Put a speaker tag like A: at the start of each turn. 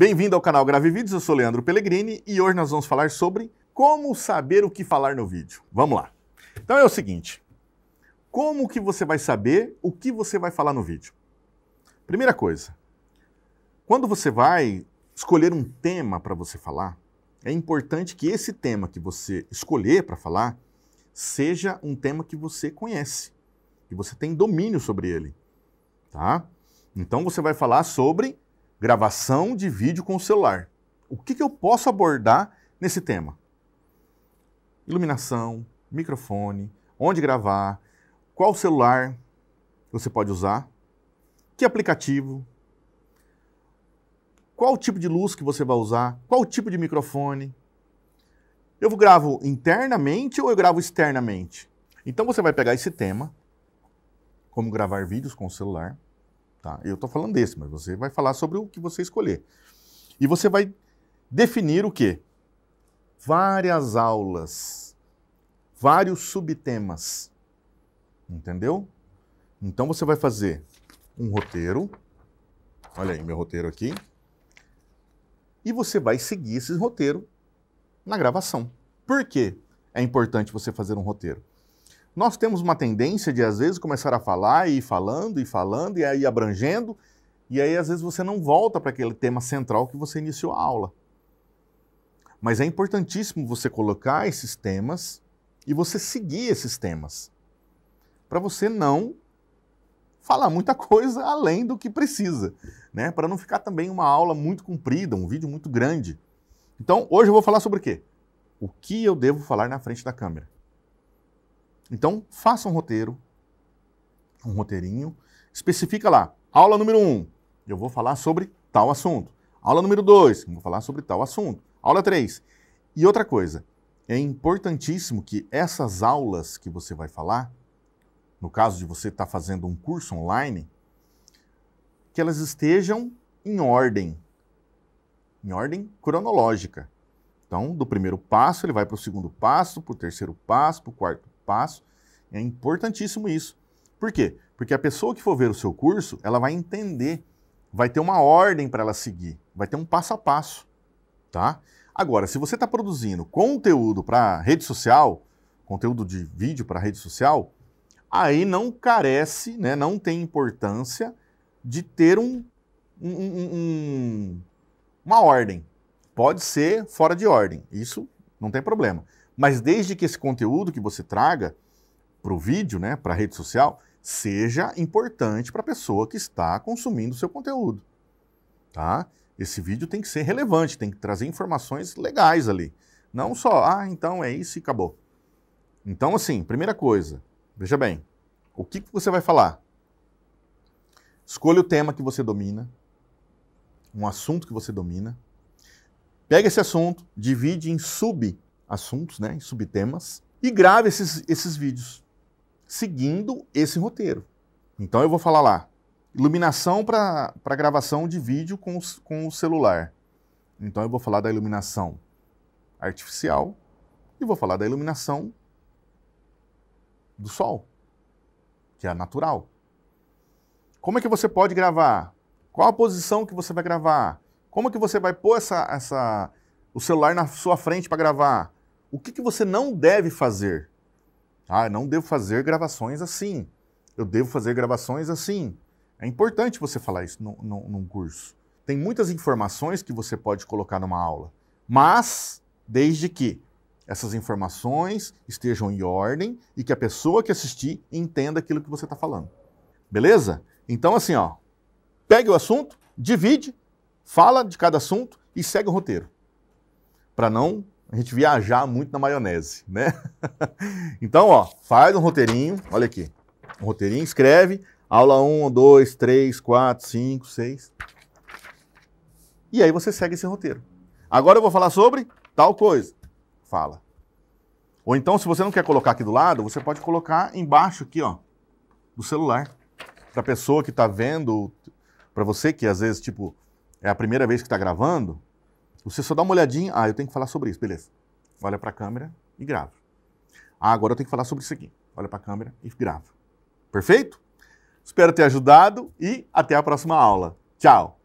A: Bem-vindo ao canal Grave Vídeos, eu sou Leandro Pellegrini e hoje nós vamos falar sobre como saber o que falar no vídeo. Vamos lá. Então é o seguinte, como que você vai saber o que você vai falar no vídeo? Primeira coisa, quando você vai escolher um tema para você falar, é importante que esse tema que você escolher para falar seja um tema que você conhece, que você tem domínio sobre ele, tá? Então você vai falar sobre gravação de vídeo com o celular. O que, que eu posso abordar nesse tema? Iluminação, microfone, onde gravar, qual celular você pode usar, que aplicativo, qual tipo de luz que você vai usar, qual tipo de microfone. Eu gravo internamente ou eu gravo externamente? Então você vai pegar esse tema, como gravar vídeos com o celular, Tá? Eu estou falando desse, mas você vai falar sobre o que você escolher. E você vai definir o quê? Várias aulas, vários subtemas. Entendeu? Então você vai fazer um roteiro. Olha aí meu roteiro aqui. E você vai seguir esse roteiro na gravação. Por quê? É importante você fazer um roteiro. Nós temos uma tendência de, às vezes, começar a falar e ir falando e falando e aí abrangendo, e aí, às vezes, você não volta para aquele tema central que você iniciou a aula. Mas é importantíssimo você colocar esses temas e você seguir esses temas, para você não falar muita coisa além do que precisa, né? Para não ficar também uma aula muito comprida, um vídeo muito grande. Então, hoje eu vou falar sobre o quê? O que eu devo falar na frente da câmera. Então, faça um roteiro, um roteirinho, especifica lá. Aula número 1, um, eu vou falar sobre tal assunto. Aula número 2, vou falar sobre tal assunto. Aula 3. E outra coisa, é importantíssimo que essas aulas que você vai falar, no caso de você estar tá fazendo um curso online, que elas estejam em ordem, em ordem cronológica. Então, do primeiro passo, ele vai para o segundo passo, para o terceiro passo, para o quarto passo. É importantíssimo isso. Por quê? Porque a pessoa que for ver o seu curso, ela vai entender, vai ter uma ordem para ela seguir, vai ter um passo a passo, tá? Agora, se você está produzindo conteúdo para rede social, conteúdo de vídeo para rede social, aí não carece, né, não tem importância de ter um, um, um uma ordem. Pode ser fora de ordem, isso não tem problema. Mas desde que esse conteúdo que você traga para o vídeo, né, para a rede social, seja importante para a pessoa que está consumindo o seu conteúdo. Tá? Esse vídeo tem que ser relevante, tem que trazer informações legais ali. Não só, ah, então é isso e acabou. Então, assim, primeira coisa, veja bem, o que, que você vai falar? Escolha o tema que você domina, um assunto que você domina. Pega esse assunto, divide em sub assuntos, né, em subtemas, e grave esses, esses vídeos, seguindo esse roteiro. Então eu vou falar lá, iluminação para gravação de vídeo com, com o celular. Então eu vou falar da iluminação artificial e vou falar da iluminação do sol, que é a natural. Como é que você pode gravar? Qual a posição que você vai gravar? Como é que você vai pôr essa, essa, o celular na sua frente para gravar? O que, que você não deve fazer? Ah, não devo fazer gravações assim. Eu devo fazer gravações assim. É importante você falar isso no, no, num curso. Tem muitas informações que você pode colocar numa aula, mas desde que essas informações estejam em ordem e que a pessoa que assistir entenda aquilo que você está falando. Beleza? Então, assim, ó, pegue o assunto, divide, fala de cada assunto e segue o roteiro. Para não a gente viajar muito na maionese, né? então, ó, faz um roteirinho, olha aqui. Um roteirinho, escreve, aula 1, 2, 3, 4, 5, 6. E aí você segue esse roteiro. Agora eu vou falar sobre tal coisa. Fala. Ou então, se você não quer colocar aqui do lado, você pode colocar embaixo aqui, ó, do celular. Para a pessoa que está vendo, para você que às vezes, tipo, é a primeira vez que está gravando, você só dá uma olhadinha, ah, eu tenho que falar sobre isso, beleza. Olha para a câmera e grava. Ah, agora eu tenho que falar sobre isso aqui. Olha para a câmera e grava. Perfeito? Espero ter ajudado e até a próxima aula. Tchau!